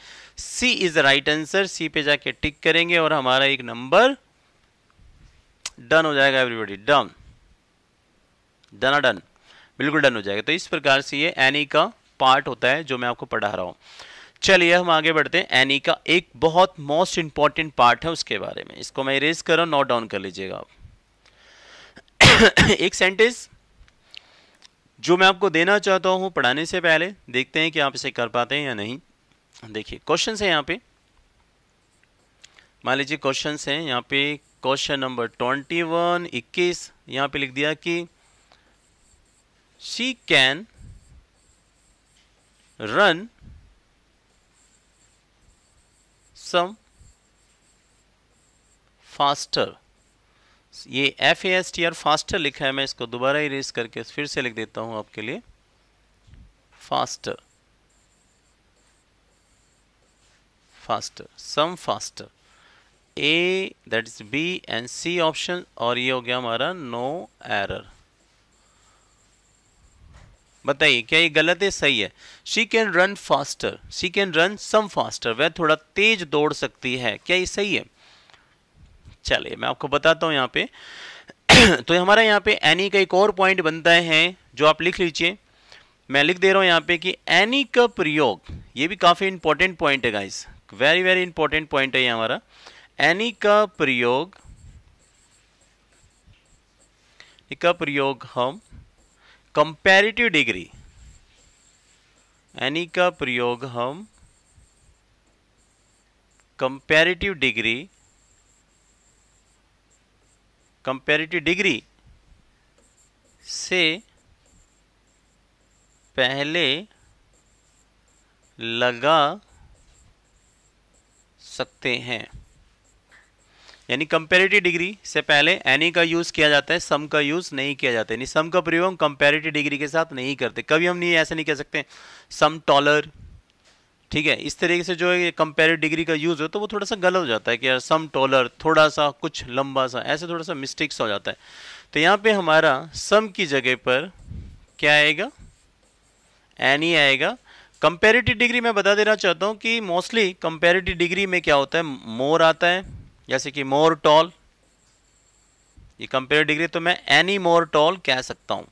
Speaker 1: C is right answer C पे जाके टिक करेंगे और हमारा एक नंबर डन हो जाएगा एवरीबडी डन डना डन बिल्कुल डन हो जाएगा तो इस प्रकार से ये एनी का पार्ट होता है जो मैं आपको पढ़ा रहा हूँ चलिए हम आगे बढ़ते हैं एनी का एक बहुत मोस्ट इंपॉर्टेंट पार्ट है उसके बारे में इसको मैं इरेज कर रहा हूँ नोट डाउन कर लीजिएगा आप एक सेंटेंस जो मैं आपको देना चाहता हूँ पढ़ाने से पहले देखते हैं कि आप इसे कर पाते हैं या नहीं देखिए क्वेश्चन है यहाँ पे मान लीजिए क्वेश्चन हैं यहाँ पे क्वेश्चन नंबर ट्वेंटी वन इक्कीस यहां पे लिख दिया कि she can run some faster ये F A S T R faster लिखा है मैं इसको दोबारा ही रेस करके फिर से लिख देता हूं आपके लिए faster faster some faster A that is B and C option और ये हो गया हमारा नो एरर बताइए क्या ये गलत है सही है she can run faster she can run some faster वह थोड़ा तेज दौड़ सकती है क्या ये सही है चलिए मैं आपको बताता हूं यहां पे तो हमारा यहां पे एनी का एक और पॉइंट बनता है जो आप लिख लीजिए मैं लिख दे रहा हूं यहां पे कि एनी का प्रयोग ये भी काफ़ी इंपॉर्टेंट पॉइंट है guys very very important point है ये हमारा एनी का प्रयोग का प्रयोग हम कंपेरेटिव डिग्री एनी का प्रयोग हम कंपेरेटिव डिग्री कंपेरेटिव डिग्री से पहले लगा सकते हैं यानी कंपेरेटिव डिग्री से पहले एनी का यूज़ किया जाता है सम का यूज़ नहीं किया जाता यानी सम का प्रयोग हम कंपेरेटिव डिग्री के साथ नहीं करते कभी हम नहीं ऐसे नहीं कह सकते सम टॉलर ठीक है इस तरीके से जो है कंपेरेटिव डिग्री का यूज़ हो तो वो थोड़ा सा गलत हो जाता है कि यार सम टॉलर थोड़ा सा कुछ लंबा सा ऐसे थोड़ा सा मिस्टेक्स हो जाता है तो यहाँ पे हमारा सम की जगह पर क्या आएगा एनी आएगा कंपेरेटिव डिग्री मैं बता देना चाहता हूँ कि मोस्टली कंपेरेटिव डिग्री में क्या होता है मोर आता है जैसे कि मोर टॉल ये कंपेयर डिग्री तो मैं एनी मोर टॉल कह सकता हूं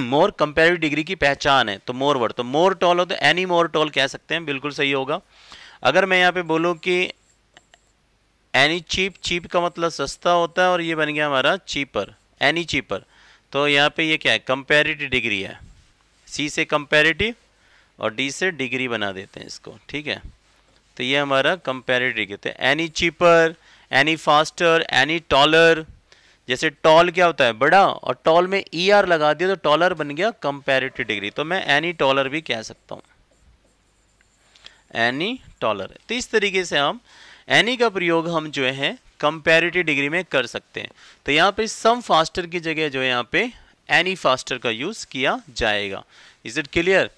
Speaker 1: मोर कंपेयर डिग्री की पहचान है तो मोर वर्ड तो मोर टॉल हो तो एनी मोर टॉल कह सकते हैं बिल्कुल सही होगा अगर मैं यहां पे बोलूं कि एनी चीप चीप का मतलब सस्ता होता है और ये बन गया हमारा चीपर एनी चीपर तो यहाँ पे ये क्या है कंपेरिटिव डिग्री है सी से कंपेरिटिव और डी से डिग्री बना देते हैं इसको ठीक है तो ये हमारा कंपेरेटिव कहते हैं any cheaper any faster any taller जैसे टॉल क्या होता है बड़ा और टॉल में ई e ER लगा दिया तो टॉलर बन गया कंपेरेटिव डिग्री तो मैं एनी टॉलर भी कह सकता हूँ एनी टॉलर तो इस तरीके से हम एनी का प्रयोग हम जो है कंपेरेटिव डिग्री में कर सकते हैं तो यहाँ पे सम फास्टर की जगह जो है यहाँ पे एनी फास्टर का यूज़ किया जाएगा इज इट क्लियर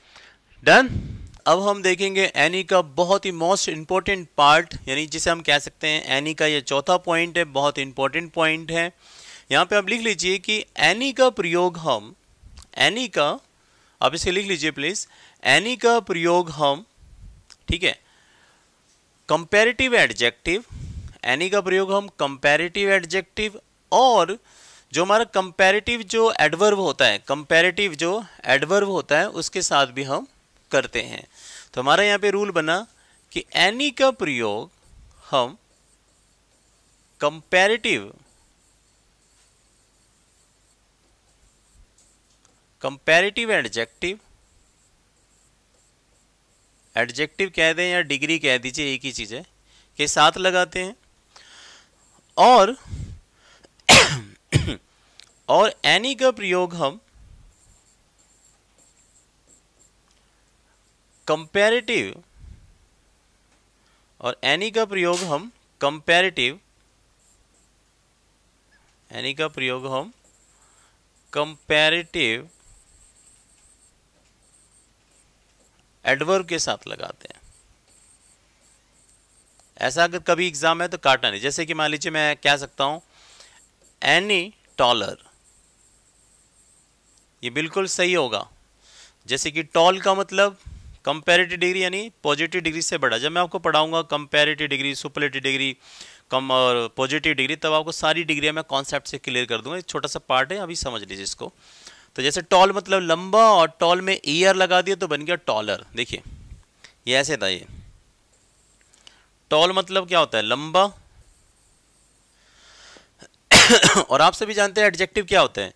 Speaker 1: डन अब हम देखेंगे एनी का बहुत ही मोस्ट इम्पॉर्टेंट पार्ट यानी जिसे हम कह सकते हैं एनी का ये चौथा पॉइंट है बहुत इम्पॉर्टेंट पॉइंट है यहाँ पे आप लिख लीजिए कि एनी का प्रयोग हम एनी का आप इसे लिख लीजिए प्लीज़ एनी का प्रयोग हम ठीक है कंपेरेटिव एडजेक्टिव एनी का प्रयोग हम कंपेरेटिव एडजेक्टिव और जो हमारा कंपेरेटिव जो एडवर्व होता है कंपेरेटिव जो एडवर्व होता है उसके साथ भी हम करते हैं तो हमारा यहां पे रूल बना कि एनी का प्रयोग हम कंपैरेटिव कंपैरेटिव एडजेक्टिव एडजेक्टिव कह दें या डिग्री कह दीजिए एक ही चीज़ है के साथ लगाते हैं और और एनी का प्रयोग हम कंपेरेटिव और एनी का प्रयोग हम कंपेरेटिव एनी का प्रयोग हम कंपेरेटिव एडवर्ब के साथ लगाते हैं ऐसा अगर कभी एग्जाम है तो काटा नहीं जैसे कि मान लीजिए मैं कह सकता हूं एनी टॉलर ये बिल्कुल सही होगा जैसे कि टॉल का मतलब कंपेरेटिव डिग्री यानी पॉजिटिव डिग्री से बड़ा जब मैं आपको पढ़ाऊंगा कंपेरेटिव डिग्री सुपरलेटिव डिग्री कम और पॉजिटिव डिग्री तब आपको सारी डिग्री मैं कॉन्सेप्ट से क्लियर कर दूंगा एक छोटा सा पार्ट है अभी समझ लीजिए इसको तो जैसे टॉल मतलब लंबा और टॉल में ईयर लगा दिया तो बन गया टॉलर देखिए ये ऐसे था ये टॉल मतलब क्या होता है लंबा और आप सभी जानते हैं एडजेक्टिव क्या होते हैं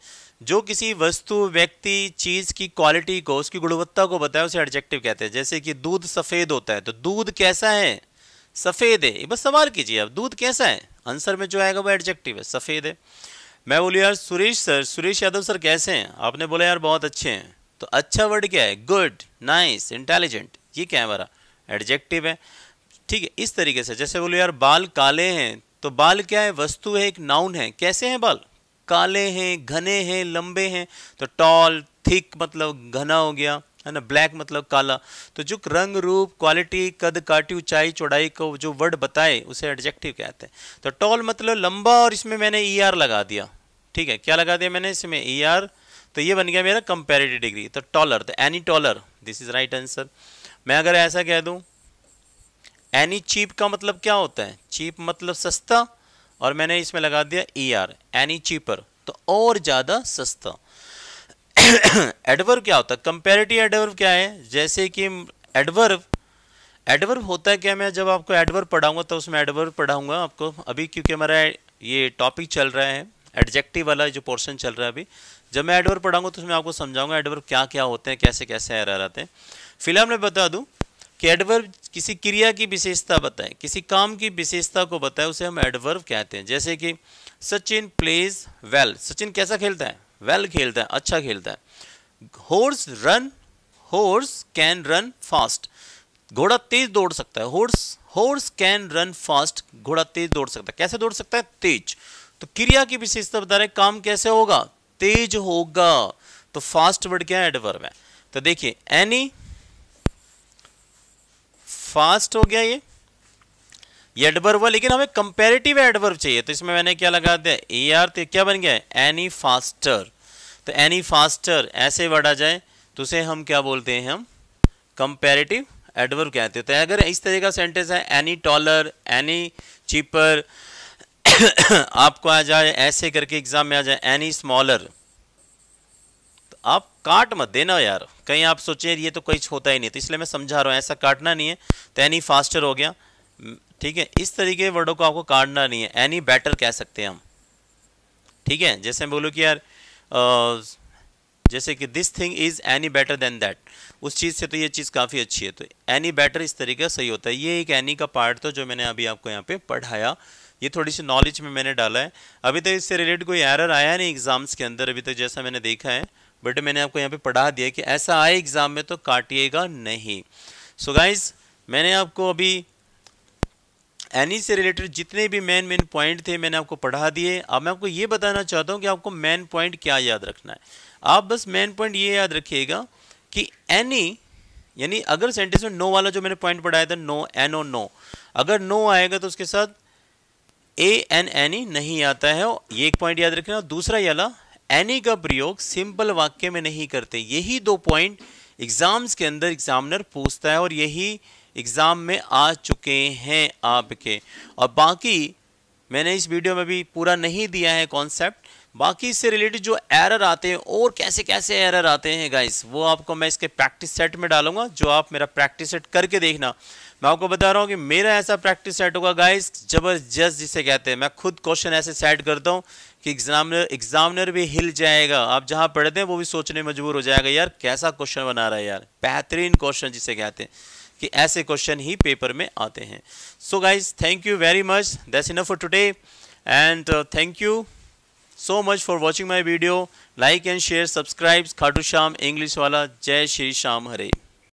Speaker 1: जो किसी वस्तु व्यक्ति चीज़ की क्वालिटी को उसकी गुणवत्ता को बताए उसे एडजेक्टिव कहते हैं जैसे कि दूध सफ़ेद होता है तो दूध कैसा है सफ़ेद है बस सवाल कीजिए अब दूध कैसा है आंसर में जो आएगा वो एडजेक्टिव है सफ़ेद है मैं बोलूँ यार सुरेश सर सुरेश यादव सर कैसे हैं आपने बोला यार बहुत अच्छे हैं तो अच्छा वर्ड क्या है गुड नाइस इंटेलिजेंट ये क्या है हमारा एडजेक्टिव है ठीक है इस तरीके से जैसे बोलो यार बाल काले हैं तो बाल क्या है वस्तु है एक नाउन है कैसे हैं बाल काले हैं घने हैं लंबे हैं तो टॉल थिक मतलब घना हो गया है ना ब्लैक मतलब काला तो जो रंग रूप क्वालिटी कद काटी ऊंचाई चौड़ाई को जो वर्ड बताए उसे एडजेक्टिव कहते हैं तो टॉल मतलब लंबा और इसमें मैंने ई er आर लगा दिया ठीक है क्या लगा दिया मैंने इसमें ई er। आर तो ये बन गया मेरा कंपेरेटिव डिग्री तो टॉलर तो any taller this is right answer मैं अगर ऐसा कह दूं एनी चीप का मतलब क्या होता है चीप मतलब सस्ता और मैंने इसमें लगा दिया ई आर एनी चीपर तो और ज़्यादा सस्ता एडवर्व क्या होता है कंपेरेटिव एडवर्व क्या है जैसे कि एडवर्व एडवर्व होता है क्या मैं जब आपको एडवर्व पढ़ाऊंगा तो उसमें एडवर्व पढ़ाऊंगा आपको अभी क्योंकि हमारा ये टॉपिक चल रहा है एडजेक्टिव वाला जो पोर्शन चल रहा है अभी जब मैं एडवर्व पढ़ाऊंगा तो उसमें आपको समझाऊंगा एडवर्व क्या क्या होते हैं कैसे कैसे रहते हैं फिलहाल मैं बता दूँ कि एडवर्व किसी क्रिया की विशेषता बताएं किसी काम की विशेषता को बताएं उसे हम एडवर्व कहते हैं जैसे कि सचिन प्लेज वेल सचिन कैसा खेलता है वेल well खेलता है अच्छा खेलता है horse run horse can run fast घोड़ा तेज दौड़ सकता है horse horse can run fast घोड़ा तेज दौड़ सकता है कैसे दौड़ सकता है तेज तो क्रिया की विशेषता बता रहे काम कैसे होगा तेज होगा तो फास्ट वर्ड क्या है एडवर्व है तो देखिए एनी फास्ट हो गया ये ये एडवर्व लेकिन हमें कंपेरेटिव एडवर्व चाहिए तो इसमें मैंने क्या लगा दिया ए आर तो क्या बन गया एनी फास्टर तो एनी फास्टर ऐसे वर्ड आ जाए तो उसे हम क्या बोलते हैं हम कंपेरेटिव एडवर्व कहते हैं तो अगर इस तरह का सेंटेंस है एनी टॉलर एनी चीपर आपको आ जाए ऐसे करके एग्जाम में आ जाए एनी स्मॉलर आप काट मत देना यार कहीं आप सोचे ये तो कुछ होता ही नहीं तो इसलिए मैं समझा रहा हूँ ऐसा काटना नहीं है तो एनी फास्टर हो गया ठीक है इस तरीके के वर्डों को आपको काटना नहीं है एनी बेटर कह सकते हैं हम ठीक है जैसे मैं बोलूँ कि यार आ, जैसे कि this thing is any better than that उस चीज़ से तो ये चीज़ काफ़ी अच्छी है तो एनी बेटर इस तरीके का सही होता है ये एक एनी का पार्ट था तो जो मैंने अभी आपको यहाँ पे पढ़ाया ये थोड़ी सी नॉलेज में मैंने डाला है अभी तक इससे रिलेटेड कोई एरर आया नहीं एग्ज़ाम्स के अंदर अभी तक जैसा मैंने देखा है बट मैंने आपको यहाँ पे पढ़ा दिया कि ऐसा आए एग्ज़ाम में तो काटिएगा नहीं सो so गाइज मैंने आपको अभी एनी से रिलेटेड जितने भी मेन मेन पॉइंट थे मैंने आपको पढ़ा दिए अब मैं आपको ये बताना चाहता हूँ कि आपको मेन पॉइंट क्या याद रखना है आप बस मेन पॉइंट ये याद रखिएगा कि एनी यानी अगर सेंटेंस में नो वाला जो मैंने पॉइंट पढ़ाया था नो एन ओ नो अगर नो आएगा तो उसके साथ ए एन एनी नहीं आता है ये एक पॉइंट याद रखना दूसरा याला एनी का प्रयोग सिंपल वाक्य में नहीं करते यही दो पॉइंट एग्ज़ाम्स के अंदर एग्ज़ामिनर पूछता है और यही एग्ज़ाम में आ चुके हैं आपके और बाकी मैंने इस वीडियो में भी पूरा नहीं दिया है कॉन्सेप्ट बाकी इससे रिलेटेड जो एरर आते हैं और कैसे कैसे एरर आते हैं गाइस वो आपको मैं इसके प्रैक्टिस सेट में डालूंगा जो आप मेरा प्रैक्टिस सेट करके देखना मैं आपको बता रहा हूँ कि मेरा ऐसा प्रैक्टिस सेट होगा गाइस जबरदस्त जिसे कहते हैं मैं खुद क्वेश्चन ऐसे सेट करता हूँ कि एग्जामिनर एग्जामिनर भी हिल जाएगा आप जहां पढ़ते हैं वो भी सोचने मजबूर हो जाएगा यार कैसा क्वेश्चन बना रहा है यार बेहतरीन क्वेश्चन जिसे कहते हैं कि ऐसे क्वेश्चन ही पेपर में आते हैं so guys thank you very much that's enough for today and thank you so much for watching my video like and share subscribe Khatu Shyam English वाला जय श्री श्याम हरे